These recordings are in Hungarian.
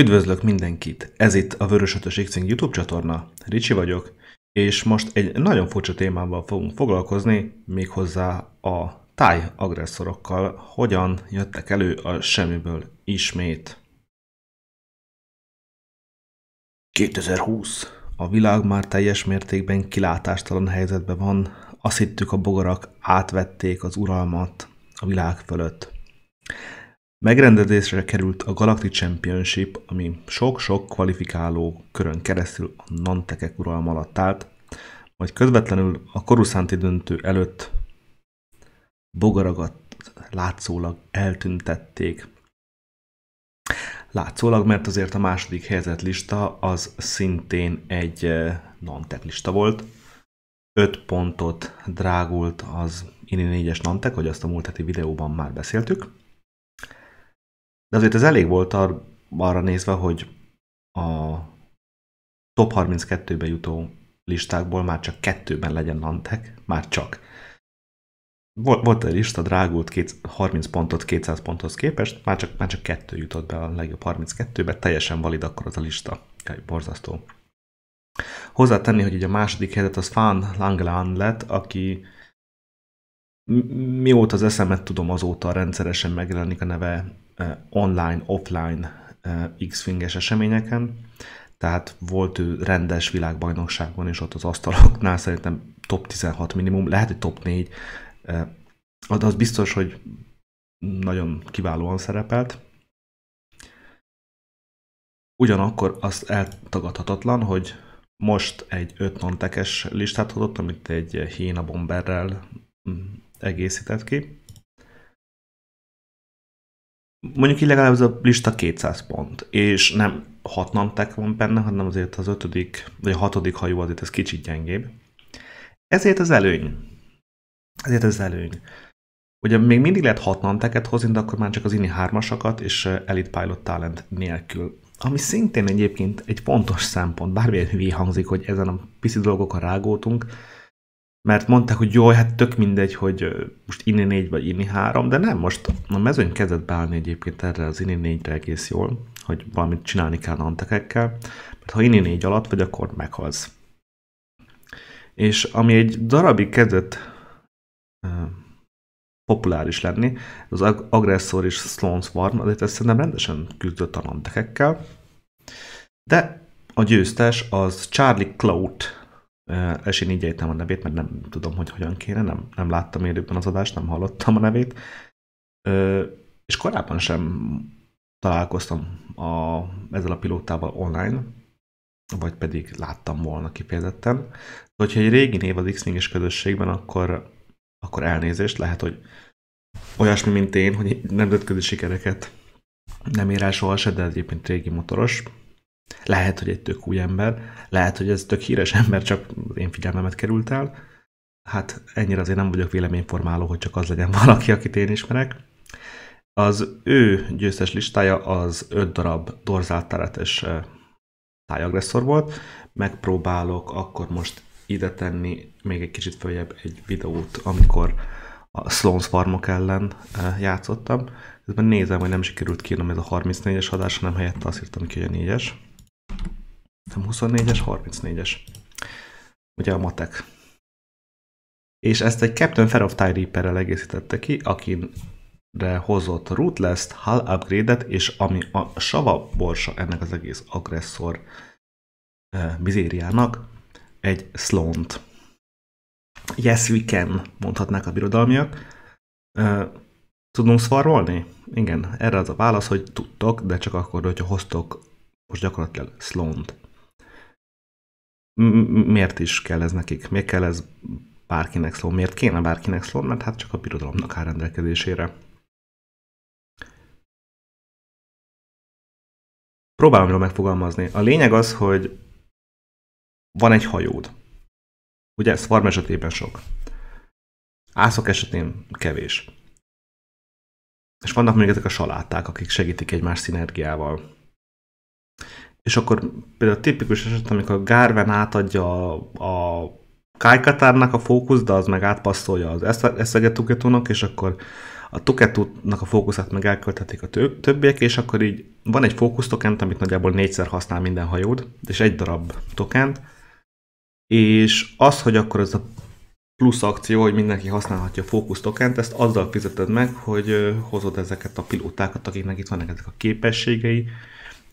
Üdvözlök mindenkit! Ez itt a Vörös Ötös Xing YouTube csatorna. Ricsi vagyok, és most egy nagyon furcsa témával fogunk foglalkozni, méghozzá a táj agresszorokkal, hogyan jöttek elő a semmiből ismét. 2020. A világ már teljes mértékben kilátástalan helyzetben van, azt hittük a bogarak átvették az uralmat a világ fölött. Megrendezésre került a Galactic Championship, ami sok-sok kvalifikáló körön keresztül a Nantekek uralma alatt állt, majd közvetlenül a koruszánti döntő előtt bogaragat látszólag eltüntették. Látszólag, mert azért a második helyzet lista az szintén egy eh, Nantek lista volt. 5 pontot drágult az INI 4-es Nantek, hogy azt a múlt heti videóban már beszéltük de azért ez elég volt ar- arra nézve, hogy a top 32-be jutó listákból már csak kettőben legyen Nantek, már csak. Volt, volt egy lista, drágult két, 30 pontot 200 ponthoz képest, már csak, már csak kettő jutott be a legjobb 32-be, teljesen valid akkor az a lista. Borzasztó. Hozzátenni, hogy ugye a második helyzet az Fan Langlan lett, aki mióta az eszemet tudom, azóta rendszeresen megjelenik a neve Eh, online, offline eh, X-finges eseményeken, tehát volt ő rendes világbajnokságban, is ott az asztaloknál szerintem top 16 minimum, lehet, hogy top 4, de eh, az biztos, hogy nagyon kiválóan szerepelt. Ugyanakkor az eltagadhatatlan, hogy most egy 5 non listát adott, amit egy Héna Bomberrel mm, egészített ki, mondjuk így legalább ez a lista 200 pont, és nem hat nantek van benne, hanem azért az ötödik, vagy a hatodik hajó azért ez kicsit gyengébb. Ezért az előny. Ezért az előny. Ugye még mindig lehet hat nanteket hozni, de akkor már csak az INI hármasakat és eh, Elite Pilot Talent nélkül. Ami szintén egyébként egy pontos szempont, bármilyen hülyé hangzik, hogy ezen a pici dolgokon rágótunk, mert mondták, hogy jó, hát tök mindegy, hogy most inni négy vagy inni három, de nem, most a mezőny kezdett beállni egyébként erre az inni négyre egész jól, hogy valamit csinálni kell nantekekkel, mert ha inni négy alatt vagy, akkor meghalsz. És ami egy darabig kezdett uh, populáris lenni, az ag- agresszor és Sloan Swarm, azért ez szerintem rendesen küzdött a nantekekkel, de a győztes az Charlie Clout és én így a nevét, mert nem tudom, hogy hogyan kéne, nem, nem láttam élőben az adást, nem hallottam a nevét. És korábban sem találkoztam a, ezzel a pilótával online, vagy pedig láttam volna kifejezetten. De hogyha egy régi név az x és közösségben, akkor, akkor elnézést lehet, hogy olyasmi, mint én, hogy nemzetközi sikereket nem ér el sohasem, de egyébként régi motoros, lehet, hogy egy tök új ember, lehet, hogy ez tök híres ember, csak én figyelmemet került el. Hát ennyire azért nem vagyok véleményformáló, hogy csak az legyen valaki, akit én ismerek. Az ő győztes listája az 5 darab dorzált teretes eh, tájagresszor volt. Megpróbálok akkor most ide tenni még egy kicsit följebb egy videót, amikor a Sloan's Farmok ellen eh, játszottam. Ezben nézem, hogy nem sikerült kírnom ez a 34-es adás, hanem helyette azt írtam ki, hogy a 4-es. 24-es, 34-es. Ugye a matek. És ezt egy Captain Fair of Tie Reaper-rel egészítette ki, akire hozott Rootless-t, Hull Upgrade-et, és ami a sava borsa ennek az egész agresszor uh, mizériának, egy slont. Yes, we can, mondhatnák a birodalmiak. tudunk szvarolni? Igen, erre az a válasz, hogy tudtok, de csak akkor, hogyha hoztok most gyakorlatilag Sloan-t. Miért is kell ez nekik? Miért kell ez bárkinek Sloan? Miért kéne bárkinek Sloan? Mert hát csak a birodalomnak áll rendelkezésére. Próbálom jól megfogalmazni. A lényeg az, hogy van egy hajód. Ugye ez farm esetében sok. Ászok esetén kevés. És vannak még ezek a saláták, akik segítik egymás szinergiával és akkor például tipikus eset, amikor Garven átadja a, a Kajkatárnak a fókusz, de az meg átpasztolja az Eszege és akkor a Tuketúnak a fókuszát meg elköltetik a többiek, és akkor így van egy fókusz tokent, amit nagyjából négyszer használ minden hajód, és egy darab tokent, és az, hogy akkor ez a plusz akció, hogy mindenki használhatja a fókusz tokent, ezt azzal fizeted meg, hogy hozod ezeket a pilótákat, akiknek itt vannak ezek a képességei,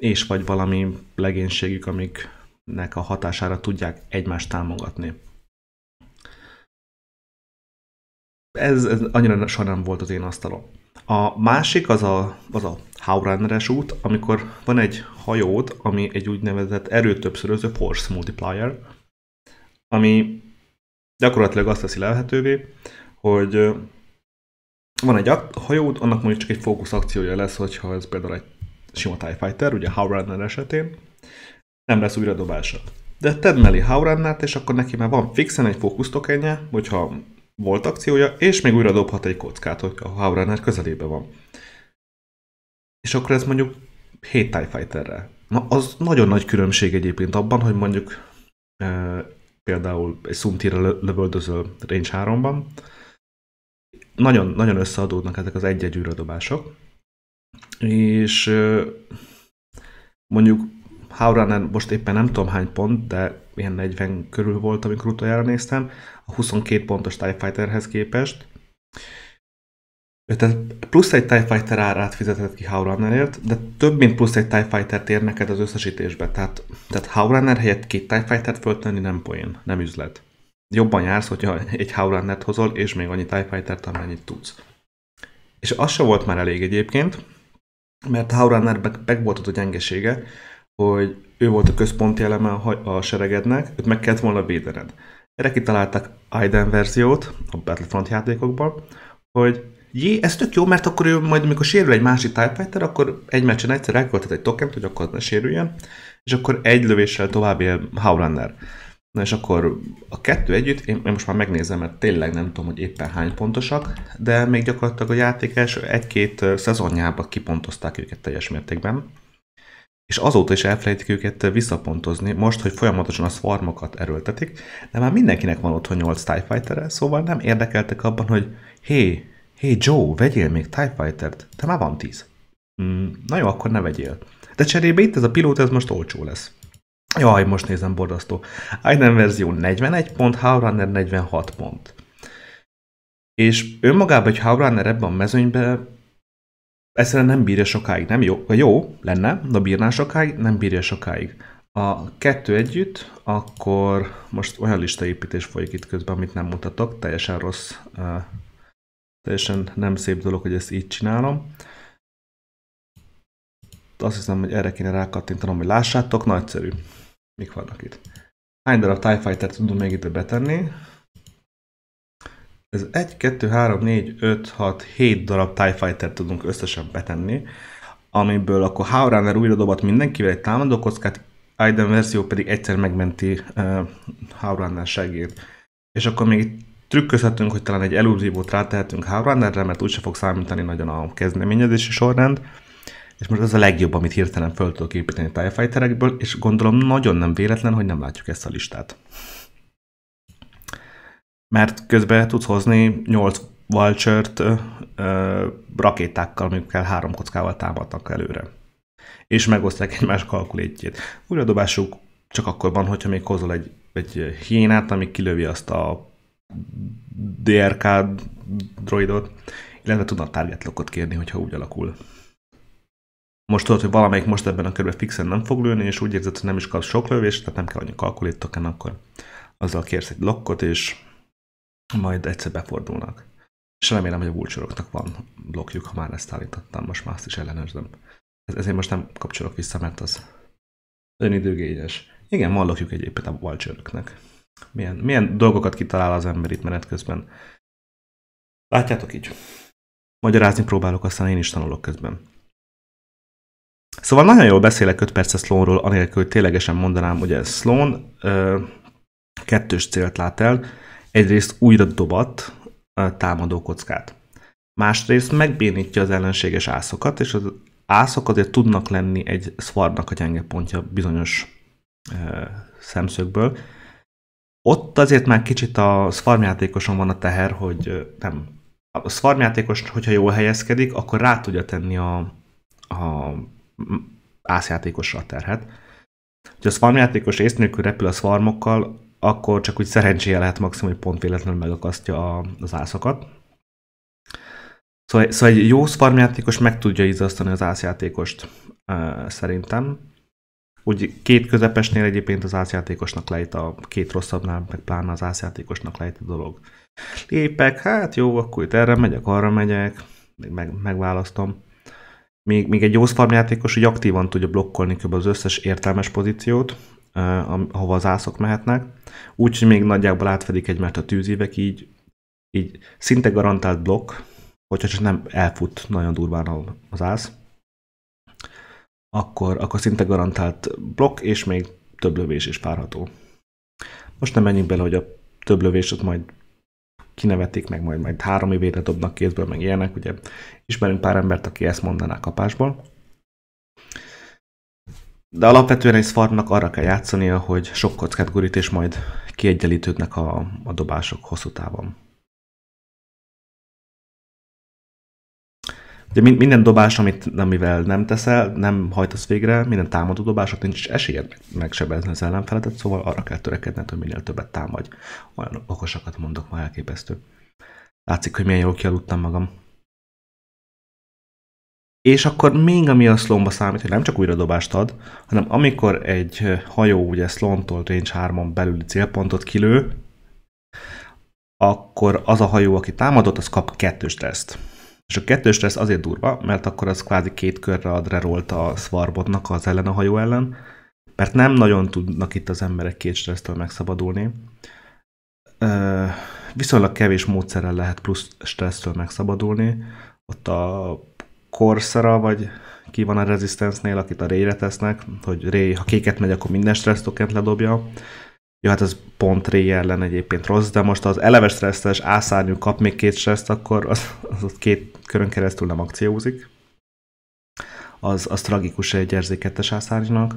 és vagy valami legénységük, amiknek a hatására tudják egymást támogatni. Ez, ez annyira soha nem volt az én asztalom. A másik az a, az a Howrunneres út, amikor van egy hajód, ami egy úgynevezett erőtöbbszöröző force multiplier, ami gyakorlatilag azt teszi lehetővé, hogy van egy hajód, annak mondjuk csak egy fókusz akciója lesz, hogyha ez például egy sima TIE Fighter, ugye Howrunner esetén, nem lesz újra dobása. De tedd mellé Howrunnert, és akkor neki már van fixen egy fókusz tokenje, hogyha volt akciója, és még újra dobhat egy kockát, hogy a Howrunner közelébe van. És akkor ez mondjuk 7 TIE Fighterre. Na, az nagyon nagy különbség egyébként abban, hogy mondjuk e, például egy szumtira lövöldöző Range 3-ban, nagyon, nagyon összeadódnak ezek az egy-egy űradobások, és mondjuk Hauranen most éppen nem tudom hány pont, de ilyen 40 körül volt, amikor utoljára néztem, a 22 pontos TIE Fighterhez képest. Tehát plusz egy TIE Fighter árát fizetett ki Haurunnerért, de több mint plusz egy TIE Fighter-t ér neked az összesítésbe. Tehát, tehát Haurunner helyett két TIE Fighter-t föltenni nem poén, nem üzlet. Jobban jársz, hogyha egy Haurunnert hozol, és még annyi TIE Fighter-t, amennyit tudsz. És az se volt már elég egyébként, mert volt ott a gyengesége, hogy ő volt a központi eleme a, a seregednek, őt meg kellett volna védened. Erre kitalálták Aiden verziót a Battlefront játékokban, hogy jé, ez tök jó, mert akkor ő majd, amikor sérül egy másik TIE Fighter, akkor egy meccsen egyszer elköltet egy tokent, hogy akkor ne sérüljön, és akkor egy lövéssel tovább él Haulander. Na és akkor a kettő együtt, én, most már megnézem, mert tényleg nem tudom, hogy éppen hány pontosak, de még gyakorlatilag a játékes egy-két szezonjában kipontozták őket teljes mértékben, és azóta is elfelejtik őket visszapontozni, most, hogy folyamatosan a szvarmokat erőltetik, de már mindenkinek van otthon 8 TIE fighter szóval nem érdekeltek abban, hogy hé, hé Joe, vegyél még TIE Fighter-t, te már van 10. Mm, na jó, akkor ne vegyél. De cserébe itt ez a pilóta, ez most olcsó lesz. Jaj, most nézem, borzasztó. Aiden verzió 41 pont, Howrunner 46 pont. És önmagában egy Howrunner ebben a mezőnyben egyszerűen nem bírja sokáig, nem jó? Jó lenne, de bírná sokáig, nem bírja sokáig. A kettő együtt, akkor most olyan listaépítés folyik itt közben, amit nem mutatok, teljesen rossz, teljesen nem szép dolog, hogy ezt így csinálom. Azt hiszem, hogy erre kéne rákattintanom, hogy lássátok, nagyszerű. Mik vannak itt? Hány darab TIE fighter tudunk még ide betenni? Ez 1, 2, 3, 4, 5, 6, 7 darab TIE fighter tudunk összesen betenni, amiből akkor Howrunner újra dobat mindenkivel egy támadó kockát, Aiden verzió pedig egyszer megmenti uh, Howrunner segét. És akkor még itt trükközhetünk, hogy talán egy elúzívót rátehetünk Howrunnerre, mert úgyse fog számítani nagyon a kezdeményezési sorrend és most ez a legjobb, amit hirtelen föl tudok építeni TIE Fighterekből, és gondolom nagyon nem véletlen, hogy nem látjuk ezt a listát. Mert közben tudsz hozni 8 Vulture-t rakétákkal, amikkel három kockával támadnak előre. És megosztják egymás kalkulétjét. Újra dobásuk csak akkor van, hogyha még hozol egy, egy hiénát, ami kilövi azt a DRK droidot, illetve tudnak target lockot kérni, hogyha úgy alakul most tudod, hogy valamelyik most ebben a körben fixen nem fog lőni, és úgy érzed, hogy nem is kapsz sok lövést, tehát nem kell annyi kalkulétoken, akkor azzal kérsz egy blokkot, és majd egyszer befordulnak. És remélem, hogy a vulcsoroknak van blokkjuk, ha már ezt állítottam, most már azt is ellenőrzöm. Ezért most nem kapcsolok vissza, mert az önidőgényes. Igen, van blokkjuk egyébként a vulcsoroknak. Milyen, milyen dolgokat kitalál az ember itt menet közben. Látjátok így? Magyarázni próbálok, aztán én is tanulok közben. Szóval nagyon jól beszélek 5 perces Sloanról, anélkül, hogy ténylegesen mondanám, ez Sloan ö, kettős célt lát el, egyrészt újra dobat ö, támadó kockát. Másrészt megbénítja az ellenséges ászokat, és az ászok azért tudnak lenni egy szvarnak a gyenge pontja bizonyos ö, szemszögből. Ott azért már kicsit a szvarmjátékoson van a teher, hogy ö, nem. A szvarmjátékos, hogyha jól helyezkedik, akkor rá tudja tenni a, a ászjátékosra terhet. Ha a swarm játékos ész nélkül repül a swarmokkal, akkor csak úgy szerencséje lehet maximum, hogy pont véletlenül megakasztja a, az ászokat. Szóval, szóval egy jó swarm játékos meg tudja izzasztani az ászjátékost, szerintem. Úgy két közepesnél egyébként az ászjátékosnak lejt a két rosszabbnál, meg pláne az ászjátékosnak lejt a dolog. Lépek, hát jó, akkor itt erre megyek, arra megyek, meg, megválasztom még, még egy jó játékos hogy aktívan tudja blokkolni kb. az összes értelmes pozíciót, ahova az ászok mehetnek, úgyhogy még nagyjából átfedik egymást a tűzívek, így, így szinte garantált blokk, hogyha csak nem elfut nagyon durván az ász, akkor, akkor szinte garantált blokk, és még több lövés is párható. Most nem menjünk bele, hogy a több lövés ott majd kinevetik, meg majd, majd három évére dobnak kézből, meg ilyenek, ugye ismerünk pár embert, aki ezt mondaná kapásból. De alapvetően egy farmnak arra kell játszania, hogy sok kockát gurít, és majd kiegyenlítődnek a, a dobások hosszú távon. Ugye minden dobás, amit, amivel nem teszel, nem hajtasz végre, minden támadó ott nincs esélyed megsebezni az ellenfeledet, szóval arra kell törekedned, hogy minél többet támadj. Olyan okosakat mondok, ma elképesztő. Látszik, hogy milyen jól kialudtam magam. És akkor még ami a slomba számít, hogy nem csak újra dobást ad, hanem amikor egy hajó ugye slontól range 3-on belüli célpontot kilő, akkor az a hajó, aki támadott, az kap kettős teszt. És a kettős stressz azért durva, mert akkor az kvázi két körre ad rerolt a szvarbotnak az ellen a hajó ellen, mert nem nagyon tudnak itt az emberek két stressztől megszabadulni. Üh, viszonylag kevés módszerrel lehet plusz stressztől megszabadulni. Ott a korszara, vagy ki van a resistance akit a réjre tesznek, hogy Ray, ha kéket megy, akkor minden stressztokent ledobja. Jó, hát ez pont Ray ellen egyébként rossz, de most az eleve stresszes ászárnyú kap még két stresszt, akkor az, az ott két körön keresztül nem akciózik. Az, az tragikus egy erzékettes de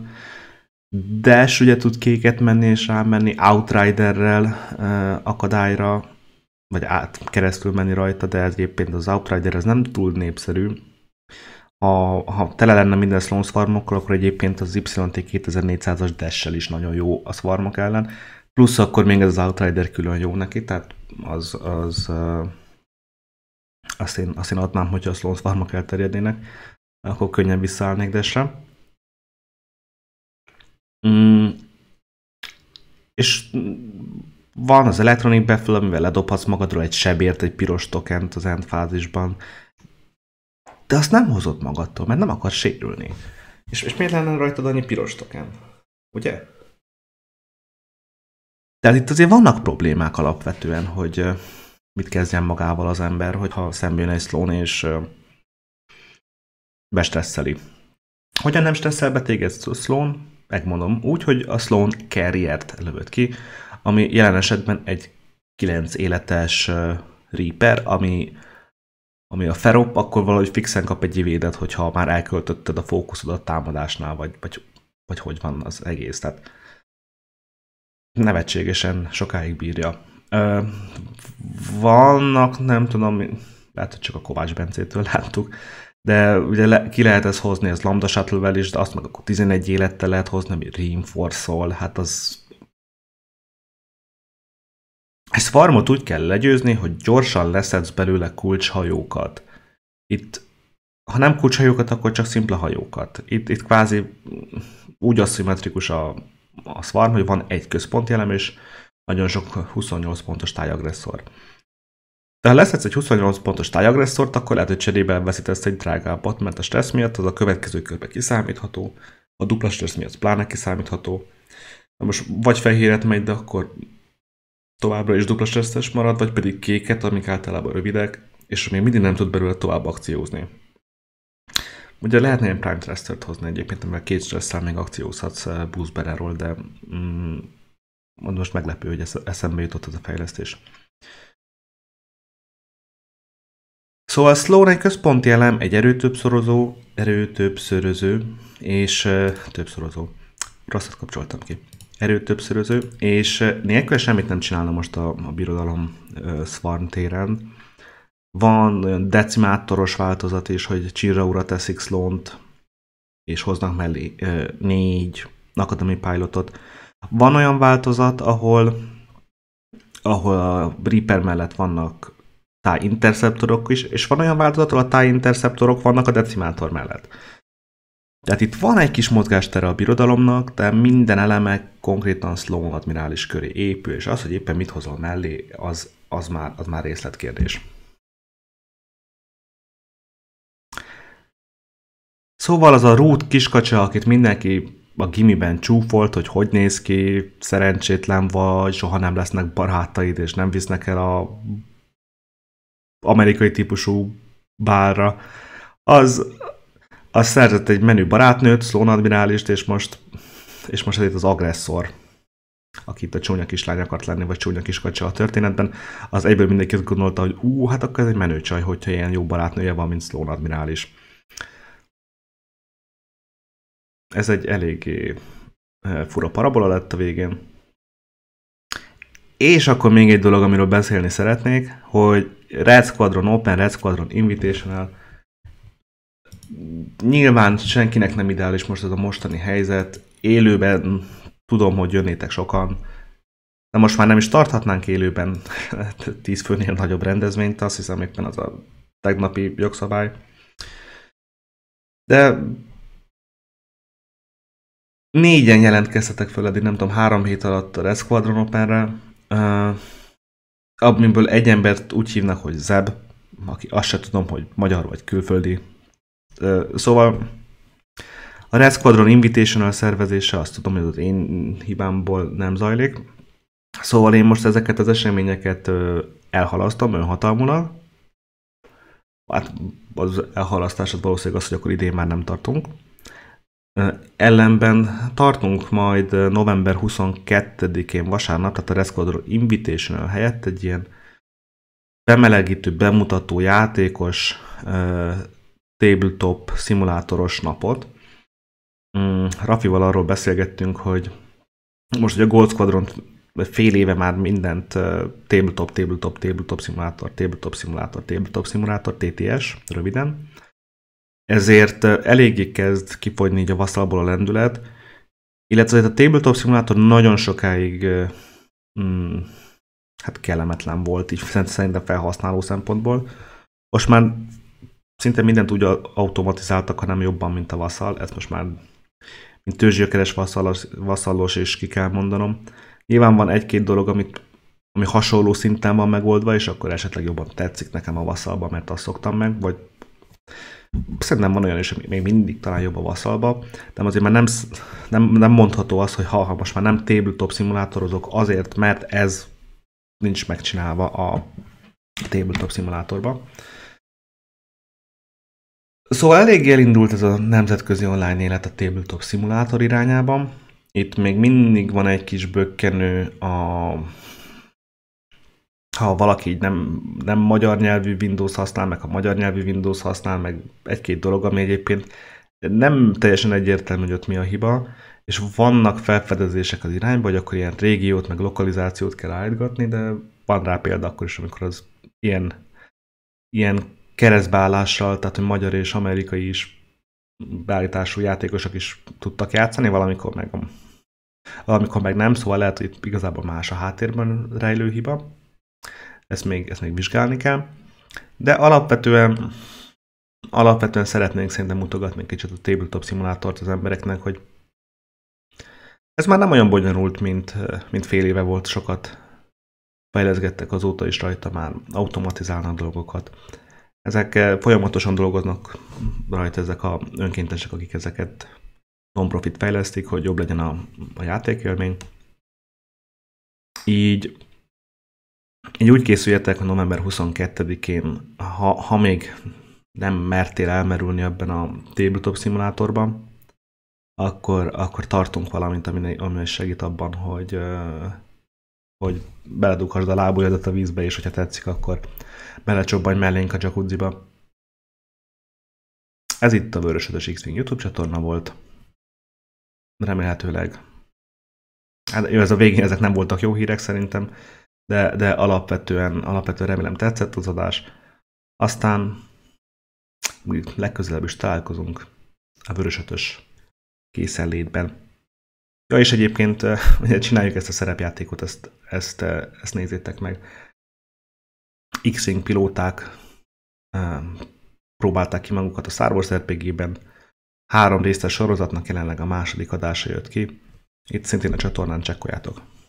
Dash ugye tud kéket menni és rámenni, Outriderrel eh, akadályra, vagy át keresztül menni rajta, de egyébként az Outrider ez nem túl népszerű ha, ha tele lenne minden Sloan szvarmokkal, akkor egyébként az YT 2400-as dash is nagyon jó a szvarmok ellen, plusz akkor még ez az Outrider külön jó neki, tehát az, az azt, én, azt én adnám, hogyha a Sloan szvarmok elterjednének, akkor könnyen visszaállnék dashre. Mm. És van az Electronic Baffle, amivel ledobhatsz magadról egy sebért, egy piros tokent az end fázisban, de azt nem hozott magadtól, mert nem akar sérülni. És, és miért lenne rajtad annyi piros token? Ugye? Tehát itt azért vannak problémák alapvetően, hogy mit kezdjen magával az ember, hogyha szemben egy szlón és bestresszeli. Hogyan nem stresszel be téged szlón? Megmondom úgy, hogy a szlón carriert lövött ki, ami jelen esetben egy 9 életes Reaper, ami ami a ferop, akkor valahogy fixen kap egy védet, hogyha már elköltötted a fókuszodat támadásnál, vagy, vagy, vagy hogy van az egész. Tehát nevetségesen sokáig bírja. Ö, vannak, nem tudom, lehet, hogy csak a Kovács Bencétől láttuk, de ugye le, ki lehet ezt hozni, ez Lambda shuttle is, de azt meg akkor 11 élettel lehet hozni, ami reinforce hát az ezt farmot úgy kell legyőzni, hogy gyorsan leszedsz belőle kulcshajókat. Itt, ha nem kulcshajókat, akkor csak szimpla hajókat. Itt, itt kvázi úgy aszimmetrikus a, a farm, hogy van egy központi elem és nagyon sok 28 pontos tájagresszor. De ha leszedsz egy 28 pontos tájagresszort, akkor lehet, hogy cserébe veszítesz egy drágábbat, mert a stressz miatt az a következő körbe kiszámítható, a dupla stressz miatt pláne kiszámítható. Na most vagy fehéret megy, de akkor továbbra is dupla stresszes marad, vagy pedig kéket, amik általában rövidek, és még mindig nem tud belőle tovább akciózni. Ugye lehetne ilyen prime stressert hozni egyébként, mert két stresszel még akciózhatsz eh, boostberáról, de mm, most meglepő, hogy eszembe jutott ez a fejlesztés. Szóval Slow egy központi elem, egy erőtöbbszorozó, erőtöbbszöröző és uh, többszorozó. Rosszat kapcsoltam ki erő többszöröző, és eh, nélkül semmit nem csinálna most a, a birodalom uh, Swarm téren. Van olyan decimátoros változat is, hogy Csirra ura teszik Slont, és hoznak mellé uh, négy Academy Pilotot. Van olyan változat, ahol ahol a Reaper mellett vannak TIE interceptorok is, és van olyan változat, ahol a TIE interceptorok vannak a decimátor mellett. Tehát itt van egy kis mozgástere a birodalomnak, de minden eleme konkrétan Sloan admirális köré épül, és az, hogy éppen mit hozol mellé, az, az, már, az már részletkérdés. Szóval az a rút kiskacsa, akit mindenki a gimiben csúfolt, hogy hogy néz ki, szerencsétlen vagy, soha nem lesznek barátaid, és nem visznek el a amerikai típusú bárra, az, azt szerzett egy menő barátnőt, Sloan Admirálist, és most, és most ez itt az agresszor, aki itt a csúnya kislány akart lenni, vagy csúnya kiskacsa a történetben, az egyből mindenki gondolta, hogy ú, hát akkor ez egy menő csaj, hogyha ilyen jó barátnője van, mint Sloan Admirális. Ez egy eléggé eh, fura parabola lett a végén. És akkor még egy dolog, amiről beszélni szeretnék, hogy Red Squadron Open, Red Squadron Invitational – nyilván senkinek nem ideális most ez a mostani helyzet. Élőben tudom, hogy jönnétek sokan, de most már nem is tarthatnánk élőben 10 hát, főnél nagyobb rendezvényt, azt hiszem éppen az a tegnapi jogszabály. De négyen jelentkeztetek föl eddig, nem tudom, három hét alatt a Resquadron Open-re. uh, egy embert úgy hívnak, hogy Zeb, aki azt se tudom, hogy magyar vagy külföldi, Szóval a Red Squadron Invitational szervezése azt tudom, hogy az én hibámból nem zajlik. Szóval én most ezeket az eseményeket elhalasztom önhatalmulal. Hát az elhalasztás az valószínűleg az, hogy akkor idén már nem tartunk. Ellenben tartunk majd november 22-én vasárnap, tehát a Red Squadron Invitational helyett egy ilyen bemelegítő, bemutató, játékos tabletop szimulátoros napot. Mm, Rafival arról beszélgettünk, hogy most, ugye a Gold Squadron fél éve már mindent uh, tabletop, tabletop, tabletop szimulátor, tabletop szimulátor, tabletop szimulátor, TTS, röviden. Ezért uh, eléggé kezd kifogyni így a vasszalból a lendület, illetve a tabletop szimulátor nagyon sokáig uh, mm, hát kellemetlen volt így szerintem felhasználó szempontból. Most már szinte mindent úgy automatizáltak, hanem jobban, mint a vasszal. Ez most már mint tőzsgyökeres vasszallos, vasszallos és ki kell mondanom. Nyilván van egy-két dolog, amit, ami hasonló szinten van megoldva, és akkor esetleg jobban tetszik nekem a vasszalba, mert azt szoktam meg, vagy szerintem van olyan is, ami még mindig talán jobb a vasszalba, de azért már nem, nem, nem mondható az, hogy ha, ha most már nem tabletop szimulátorozok azért, mert ez nincs megcsinálva a tabletop szimulátorban. Szóval eléggé elindult ez a nemzetközi online élet a tabletop szimulátor irányában. Itt még mindig van egy kis bökkenő a ha valaki így nem, nem magyar nyelvű Windows használ, meg a magyar nyelvű Windows használ, meg egy-két dolog, ami egyébként nem teljesen egyértelmű, hogy ott mi a hiba, és vannak felfedezések az irányba, hogy akkor ilyen régiót, meg lokalizációt kell állítgatni, de van rá példa akkor is, amikor az ilyen, ilyen keresztbeállással, tehát hogy magyar és amerikai is beállítású játékosok is tudtak játszani, valamikor meg, valamikor meg nem, szóval lehet, hogy itt igazából más a háttérben rejlő hiba. Ezt még, ezt még vizsgálni kell. De alapvetően, alapvetően szeretnénk szerintem mutogatni kicsit a tabletop szimulátort az embereknek, hogy ez már nem olyan bonyolult, mint, mint fél éve volt sokat fejleszgettek azóta is rajta, már automatizálnak dolgokat ezek folyamatosan dolgoznak rajta ezek a önkéntesek, akik ezeket non-profit fejlesztik, hogy jobb legyen a, a játékélmény. Így, így úgy készüljetek, hogy november 22-én, ha, ha még nem mertél elmerülni ebben a tabletop szimulátorban, akkor, akkor tartunk valamint, ami, ami segít abban, hogy, hogy beledughasd a lábujjadat a vízbe, és hogyha tetszik, akkor belecsobbanj mellénk a jacuzziba. Ez itt a Vörösödös x YouTube csatorna volt. Remélhetőleg. Hát jó, ez a végén ezek nem voltak jó hírek szerintem, de, de alapvetően, alapvetően remélem tetszett az adás. Aztán legközelebb is találkozunk a Vörös készenlétben. Ja, és egyébként eh, csináljuk ezt a szerepjátékot, ezt, ezt, eh, ezt nézzétek meg. X-Wing pilóták próbálták ki magukat a Star Wars RPG-ben. Három részes sorozatnak jelenleg a második adása jött ki. Itt szintén a csatornán csekkoljátok.